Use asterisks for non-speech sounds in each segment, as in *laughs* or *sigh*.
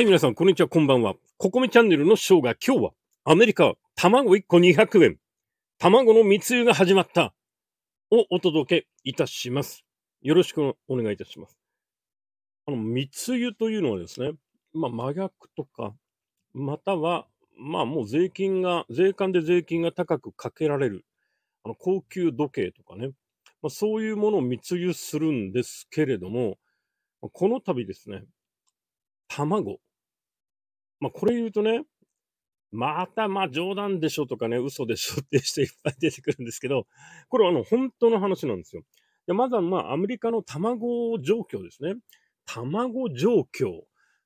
はい、皆さん、こんにちは、こんばんは。ココメチャンネルのショーが今日は、アメリカ、卵1個200円、卵の密輸が始まった、をお届けいたします。よろしくお願いいたします。あの、密輸というのはですね、まあ、真逆とか、または、まあ、もう税金が、税関で税金が高くかけられる、あの、高級時計とかね、まあ、そういうものを密輸するんですけれども、この度ですね、卵まあ、これ言うとね、また、まあ、冗談でしょとかね、嘘でしょっていう人いっぱい出てくるんですけど、これはあの、本当の話なんですよ。でまずは、まあ、アメリカの卵状況ですね。卵状況。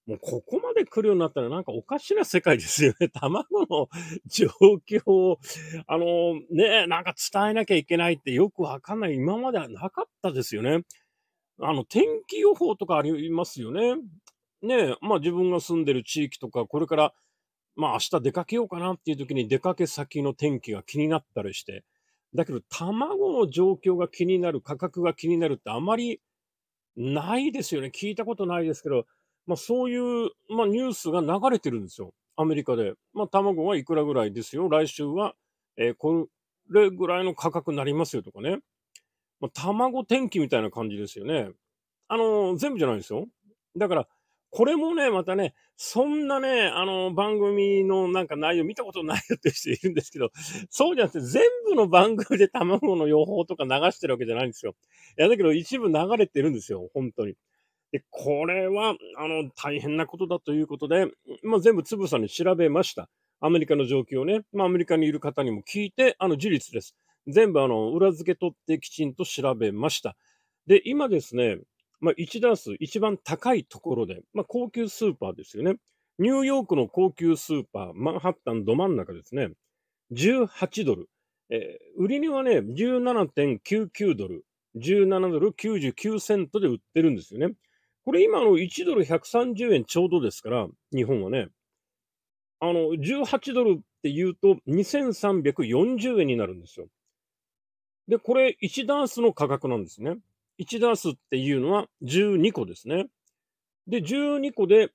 もうここまで来るようになったらなんかおかしな世界ですよね。*laughs* 卵の状況を、あの、ね、なんか伝えなきゃいけないってよくわかんない。今まではなかったですよね。あの、天気予報とかありますよね。ね、まあ自分が住んでる地域とか、これから、まあ明日出かけようかなっていう時に出かけ先の天気が気になったりして、だけど卵の状況が気になる、価格が気になるってあまりないですよね。聞いたことないですけど、まあそういう、まあ、ニュースが流れてるんですよ。アメリカで。まあ卵はいくらぐらいですよ。来週は、えー、これぐらいの価格になりますよとかね。まあ、卵天気みたいな感じですよね。あのー、全部じゃないですよ。だから、これもね、またね、そんなね、あの、番組のなんか内容見たことないよっていう人いるんですけど、そうじゃなくて全部の番組で卵の予報とか流してるわけじゃないんですよ。いや、だけど一部流れてるんですよ、本当に。で、これは、あの、大変なことだということで、まあ、全部つぶさに調べました。アメリカの状況をね、まあ、アメリカにいる方にも聞いて、あの、事実です。全部、あの、裏付け取ってきちんと調べました。で、今ですね、まあ、1ダース一番高いところで、まあ、高級スーパーですよね。ニューヨークの高級スーパー、マンハッタンど真ん中ですね。18ドル。えー、売り値はね、17.99ドル。17ドル99セントで売ってるんですよね。これ今の1ドル130円ちょうどですから、日本はね。あの、18ドルって言うと2340円になるんですよ。で、これ1ダースの価格なんですね。1ダースっていうのは12個ですね。で、12個で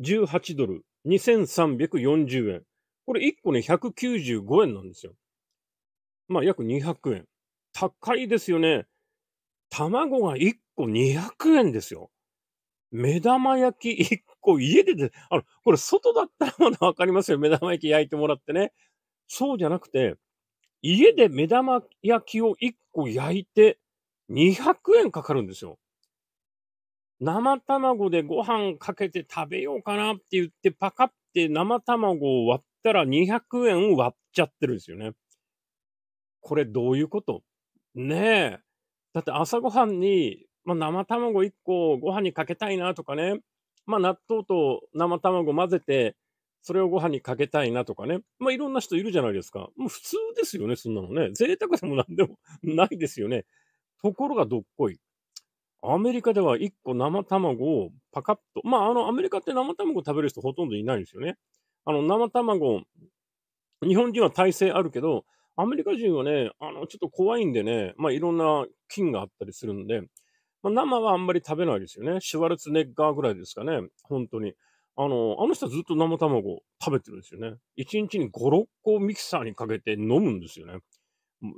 18ドル、2340円。これ1個ね、195円なんですよ。まあ、約200円。高いですよね。卵が1個200円ですよ。目玉焼き1個、家でで、あの、これ外だったらまだわかりますよ。目玉焼き焼いてもらってね。そうじゃなくて、家で目玉焼きを1個焼いて、200円かかるんですよ。生卵でご飯かけて食べようかなって言って、パカって生卵を割ったら200円割っちゃってるんですよね。これどういうことねえ。だって朝ごはんに、まあ、生卵1個ご飯にかけたいなとかね。まあ、納豆と生卵混ぜて、それをご飯にかけたいなとかね。まあ、いろんな人いるじゃないですか。もう普通ですよね、そんなのね。贅沢でも何でもないですよね。ところがどっこい。アメリカでは1個生卵をパカッと。まあ、あの、アメリカって生卵食べる人ほとんどいないんですよね。あの、生卵、日本人は耐性あるけど、アメリカ人はね、あの、ちょっと怖いんでね、まあ、いろんな菌があったりするんで、まあ、生はあんまり食べないですよね。シュワルツネッガーぐらいですかね。本当に。あの、あの人はずっと生卵食べてるんですよね。1日に5、6個ミキサーにかけて飲むんですよね。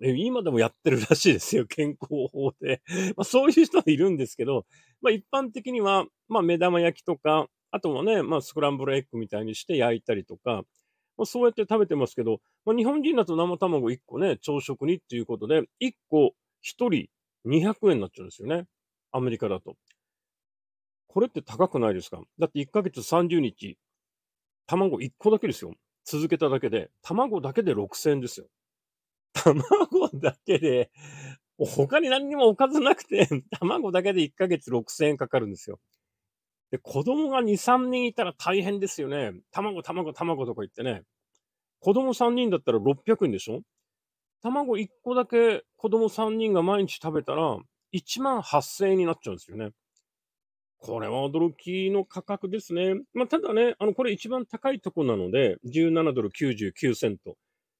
今でもやってるらしいですよ、*laughs* 健康法で。まあ、そういう人はいるんですけど、まあ、一般的には、まあ、目玉焼きとか、あとはね、まあ、スクランブルエッグみたいにして焼いたりとか、まあ、そうやって食べてますけど、まあ、日本人だと生卵1個ね、朝食にっていうことで、1個1人200円になっちゃうんですよね。アメリカだと。これって高くないですかだって1ヶ月30日、卵1個だけですよ。続けただけで、卵だけで6000円ですよ。卵だけで、他に何にもおかずなくて、卵だけで1ヶ月6000円かかるんですよ。で、子供が2、3人いたら大変ですよね。卵、卵、卵とか言ってね。子供3人だったら600円でしょ卵1個だけ子供3人が毎日食べたら、1万8000円になっちゃうんですよね。これは驚きの価格ですね。まあ、ただね、あの、これ一番高いとこなので、17ドル99セント。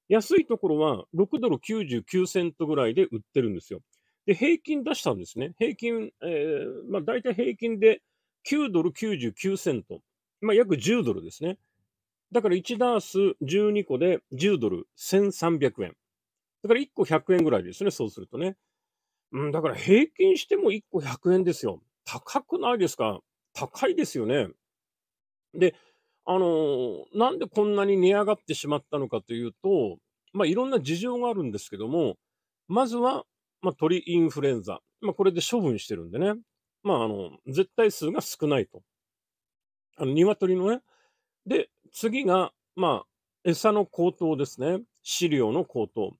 安いところは6ドル99セントぐらいで売ってるんですよ。で、平均出したんですね。平均、えー、まあ大体平均で9ドル99セント。まあ約10ドルですね。だから1ダース12個で10ドル1300円。だから1個100円ぐらいですね、そうするとね。うん、だから平均しても1個100円ですよ。高くないですか高いですよね。で、あの、なんでこんなに値上がってしまったのかというと、まあ、いろんな事情があるんですけども、まずは、まあ、鳥インフルエンザ。まあ、これで処分してるんでね。まあ、あの、絶対数が少ないと。あの、鶏のね。で、次が、まあ、餌の高騰ですね。飼料の高騰。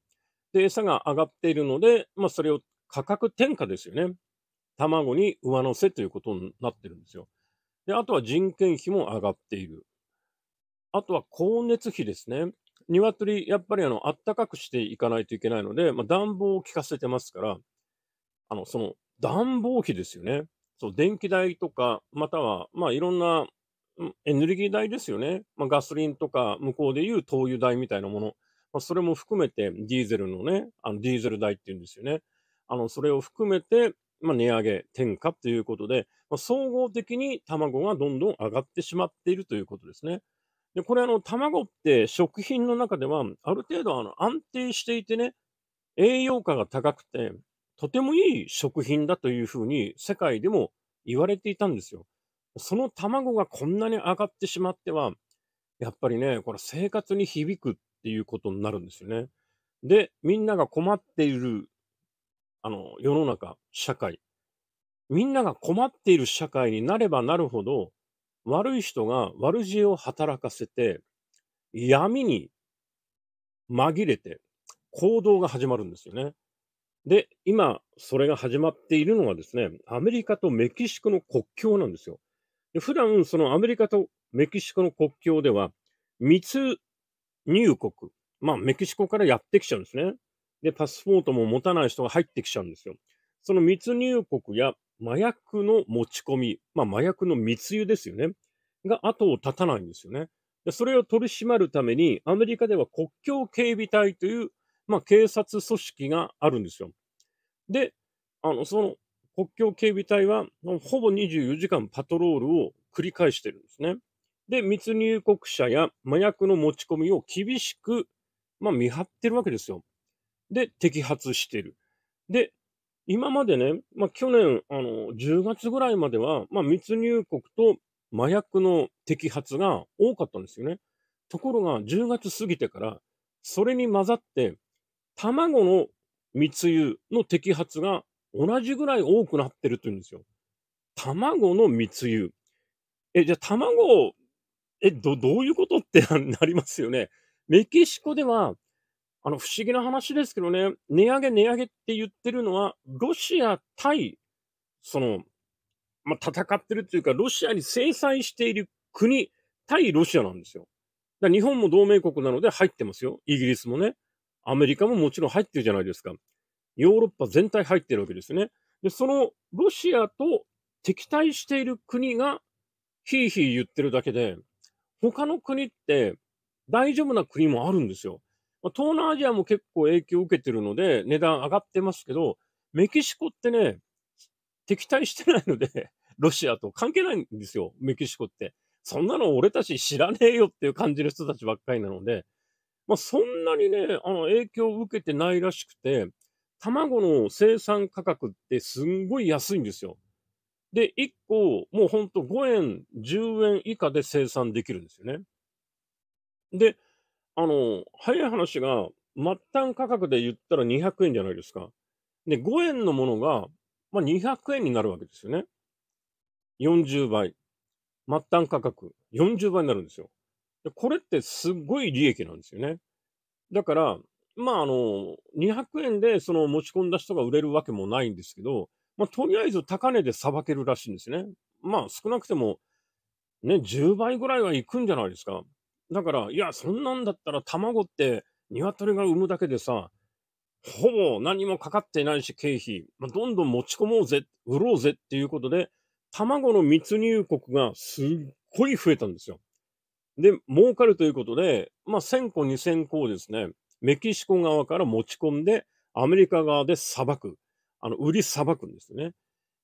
で、餌が上がっているので、まあ、それを価格転嫁ですよね。卵に上乗せということになってるんですよ。で、あとは人件費も上がっている。あとは光熱費ですね。鶏、やっぱりあの、あったかくしていかないといけないので、まあ、暖房を効かせてますから、あの、その、暖房費ですよね。そう、電気代とか、または、まあ、いろんなエネルギー代ですよね。まあ、ガソリンとか、向こうでいう灯油代みたいなもの。まあ、それも含めて、ディーゼルのね、あのディーゼル代っていうんですよね。あの、それを含めて、まあ、値上げ、転嫁ということで、まあ、総合的に卵がどんどん上がってしまっているということですね。で、これあの、卵って食品の中では、ある程度あの、安定していてね、栄養価が高くて、とてもいい食品だというふうに世界でも言われていたんですよ。その卵がこんなに上がってしまっては、やっぱりね、これ生活に響くっていうことになるんですよね。で、みんなが困っている、あの、世の中、社会。みんなが困っている社会になればなるほど、悪い人が悪知恵を働かせて、闇に紛れて行動が始まるんですよね。で、今、それが始まっているのがですね、アメリカとメキシコの国境なんですよ。で普段、そのアメリカとメキシコの国境では、密入国。まあ、メキシコからやってきちゃうんですね。で、パスポートも持たない人が入ってきちゃうんですよ。その密入国や麻薬の持ち込み、まあ、麻薬の密輸ですよね、が後を絶たないんですよね。でそれを取り締まるために、アメリカでは国境警備隊という、まあ、警察組織があるんですよ。で、あの、その国境警備隊は、ほぼ24時間パトロールを繰り返してるんですね。で、密入国者や麻薬の持ち込みを厳しく、まあ、見張ってるわけですよ。で、摘発してる。で、今までね、まあ、去年、あの、10月ぐらいまでは、まあ、密入国と麻薬の摘発が多かったんですよね。ところが、10月過ぎてから、それに混ざって、卵の密輸の摘発が同じぐらい多くなってるって言うんですよ。卵の密輸。え、じゃあ卵、え、ど、どういうことってなりますよね。メキシコではあの、不思議な話ですけどね、値上げ値上げって言ってるのは、ロシア対、その、まあ、戦ってるというか、ロシアに制裁している国対ロシアなんですよ。だ日本も同盟国なので入ってますよ。イギリスもね。アメリカももちろん入ってるじゃないですか。ヨーロッパ全体入ってるわけですね。で、そのロシアと敵対している国がひいひい言ってるだけで、他の国って大丈夫な国もあるんですよ。まあ、東南アジアも結構影響を受けてるので、値段上がってますけど、メキシコってね、敵対してないので *laughs* ロシアと関係ないんですよ、メキシコって。そんなの俺たち知らねえよっていう感じの人たちばっかりなので、まあ、そんなにね、あの、影響を受けてないらしくて、卵の生産価格ってすんごい安いんですよ。で、1個、もうほんと5円、10円以下で生産できるんですよね。で、あの、早い話が、末端価格で言ったら200円じゃないですか。で、5円のものが、まあ、200円になるわけですよね。40倍。末端価格、40倍になるんですよ。でこれってすっごい利益なんですよね。だから、まあ、あの、200円でその持ち込んだ人が売れるわけもないんですけど、まあ、とりあえず高値で裁けるらしいんですね。まあ、少なくても、ね、10倍ぐらいはいくんじゃないですか。だから、いや、そんなんだったら卵って鶏が産むだけでさ、ほぼ何もかかってないし、経費、まあ、どんどん持ち込もうぜ、売ろうぜっていうことで、卵の密入国がすっごい増えたんですよ。で、儲かるということで、まあ、1000個、2000個をですね、メキシコ側から持ち込んで、アメリカ側で裁く。あの、売り裁くんですね。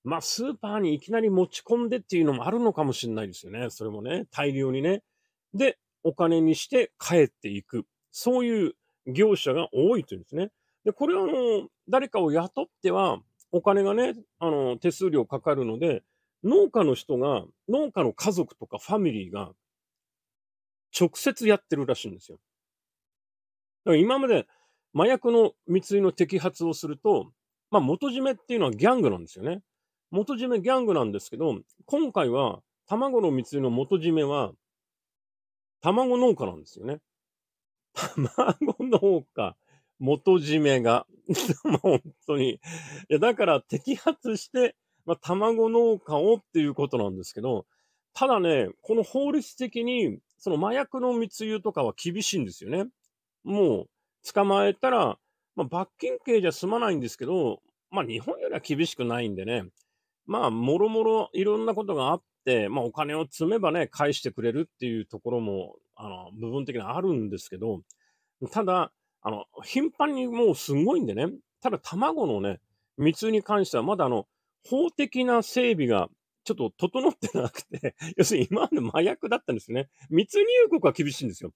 まあ、スーパーにいきなり持ち込んでっていうのもあるのかもしれないですよね。それもね、大量にね。で、お金にして帰っていく。そういう業者が多いというんですね。で、これはあの、誰かを雇っては、お金がね、あの、手数料かかるので、農家の人が、農家の家族とかファミリーが、直接やってるらしいんですよ。だから今まで麻薬の密輸の摘発をすると、まあ元締めっていうのはギャングなんですよね。元締めギャングなんですけど、今回は卵の密輸の元締めは卵農家なんですよね。卵農家、元締めが。*laughs* 本当に。いや、だから摘発して、まあ、卵農家をっていうことなんですけど、ただね、この法律的に、その麻薬の密輸とかは厳しいんですよね。もう、捕まえたら、まあ、罰金刑じゃ済まないんですけど、まあ、日本よりは厳しくないんでね。まあ、もろもろいろんなことがあっ、まあ、お金を積めばね、返してくれるっていうところも、あの、部分的にあるんですけど、ただ、あの、頻繁にもうすごいんでね、ただ卵のね、密輸に関しては、まだあの、法的な整備がちょっと整ってなくて *laughs* 要するに今まで麻薬だったんですね。密入国は厳しいんですよ。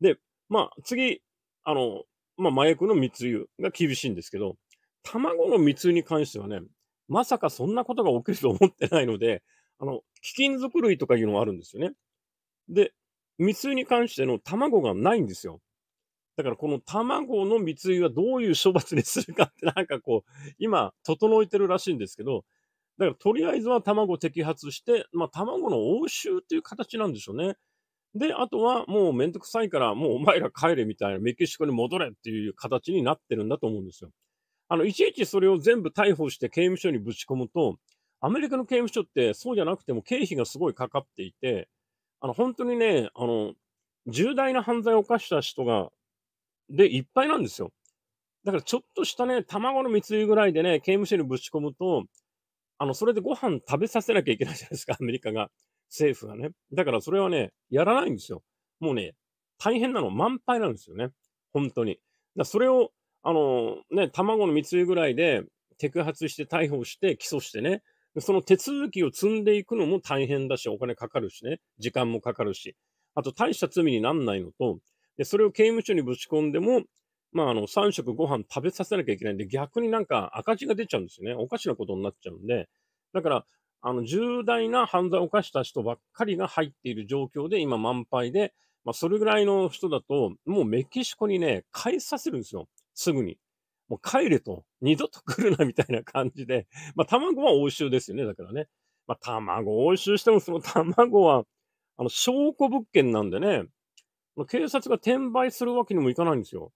で、まあ次、あの、まあ麻薬の密輸が厳しいんですけど、卵の密輸に関してはね、まさかそんなことが起きると思ってないので、あの、貴金属類とかいうのがあるんですよね。で、密輸に関しての卵がないんですよ。だからこの卵の密輸はどういう処罰にするかってなんかこう、今、整えてるらしいんですけど、だからとりあえずは卵摘発して、まあ卵の応酬っていう形なんでしょうね。で、あとはもうめんどくさいから、もうお前ら帰れみたいな、メキシコに戻れっていう形になってるんだと思うんですよ。あの、いちいちそれを全部逮捕して刑務所にぶち込むと、アメリカの刑務所ってそうじゃなくても経費がすごいかかっていて、あの、本当にね、あの、重大な犯罪を犯した人が、で、いっぱいなんですよ。だからちょっとしたね、卵の密輸ぐらいでね、刑務所にぶち込むと、あの、それでご飯食べさせなきゃいけないじゃないですか、*laughs* アメリカが。政府がね。だからそれはね、やらないんですよ。もうね、大変なの、満杯なんですよね。本当に。だそれを、あの、ね、卵の密輸ぐらいで、摘発して逮捕して起訴してね、その手続きを積んでいくのも大変だし、お金かかるしね、時間もかかるし、あと大した罪になんないのと、でそれを刑務所にぶち込んでも、まあ、あの、3食ご飯食べさせなきゃいけないんで、逆になんか赤字が出ちゃうんですよね。おかしなことになっちゃうんで。だから、あの、重大な犯罪を犯した人ばっかりが入っている状況で、今満杯で、まあ、それぐらいの人だと、もうメキシコにね、返させるんですよ。すぐに。もう帰れと、二度と来るなみたいな感じで、*laughs* まあ卵は応酬ですよね、だからね。まあ卵を押収してもその卵は、あの、証拠物件なんでね、警察が転売するわけにもいかないんですよ。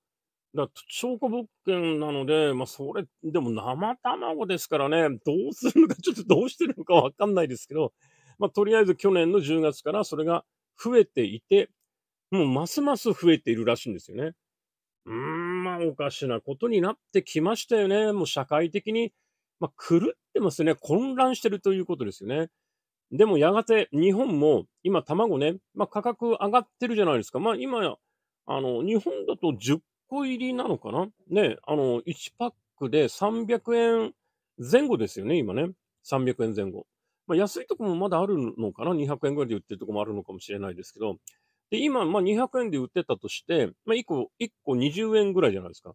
だから証拠物件なので、まあ、それ、でも生卵ですからね、どうするのか、ちょっとどうしてるのかわかんないですけど、まあ、とりあえず去年の10月からそれが増えていて、もうますます増えているらしいんですよね。うーん、まあおかしなことになってきましたよね。もう社会的に、まあ、狂ってますね。混乱してるということですよね。でもやがて日本も今卵ね、まあ、価格上がってるじゃないですか。まあ今、あの、日本だと10個入りなのかなね、あの、1パックで300円前後ですよね、今ね。300円前後。まあ安いとこもまだあるのかな ?200 円ぐらいで売ってるとこもあるのかもしれないですけど、で、今、まあ、200円で売ってたとして、まあ、1個、1個20円ぐらいじゃないですか。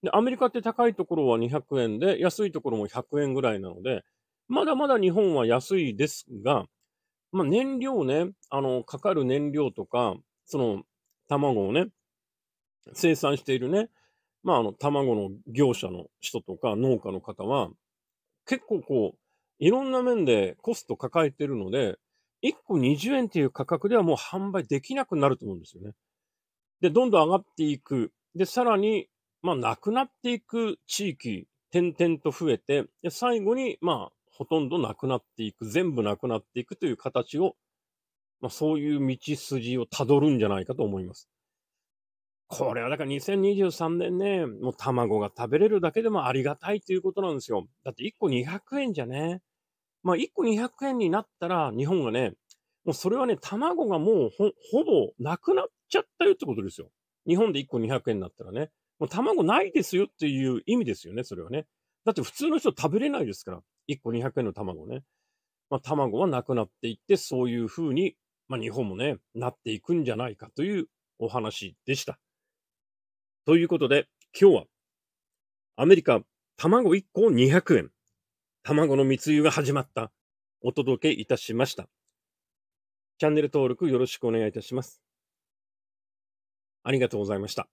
で、アメリカって高いところは200円で、安いところも100円ぐらいなので、まだまだ日本は安いですが、まあ、燃料ね、あの、かかる燃料とか、その、卵をね、生産しているね、まあ、あの、卵の業者の人とか農家の方は、結構こう、いろんな面でコスト抱えてるので、1個20円という価格ではもう販売できなくなると思うんですよね。で、どんどん上がっていく。で、さらに、まあ、なくなっていく地域、点々と増えて、で最後に、まあ、ほとんどなくなっていく、全部なくなっていくという形を、まあ、そういう道筋をたどるんじゃないかと思います。これはだから2023年ね、もう卵が食べれるだけでもありがたいということなんですよ。だって1個200円じゃね、まあ、1個200円になったら、日本がね、もうそれはね、卵がもうほぼなくなっちゃったよってことですよ。日本で1個200円になったらね。もう卵ないですよっていう意味ですよね、それはね。だって普通の人食べれないですから。1個200円の卵ね。まあ、卵はなくなっていって、そういうふうに、まあ、日本もね、なっていくんじゃないかというお話でした。ということで、今日は、アメリカ、卵1個200円。卵の密輸が始まった。お届けいたしました。チャンネル登録よろしくお願いいたします。ありがとうございました。